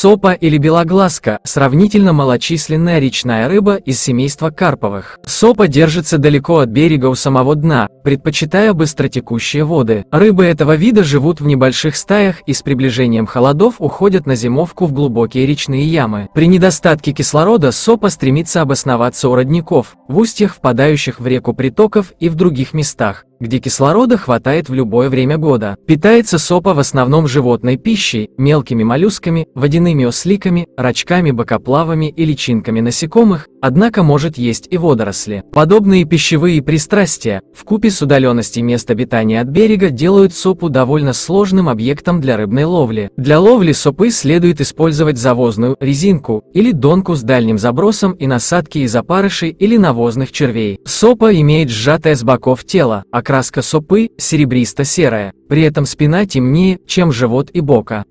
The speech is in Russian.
Сопа или белоглазка – сравнительно малочисленная речная рыба из семейства карповых. Сопа держится далеко от берега у самого дна, предпочитая быстротекущие воды. Рыбы этого вида живут в небольших стаях и с приближением холодов уходят на зимовку в глубокие речные ямы. При недостатке кислорода сопа стремится обосноваться у родников, в устьях, впадающих в реку притоков и в других местах, где кислорода хватает в любое время года. Питается сопа в основном животной пищей, мелкими моллюсками, водяными осликами, рачками, бокоплавами и личинками насекомых, Однако может есть и водоросли. Подобные пищевые пристрастия, в купе с удаленностью мест обитания от берега делают сопу довольно сложным объектом для рыбной ловли. Для ловли сопы следует использовать завозную резинку или донку с дальним забросом и насадки из опарышей или навозных червей. Сопа имеет сжатое с боков тело, окраска сопы серебристо-серая, при этом спина темнее, чем живот и бока.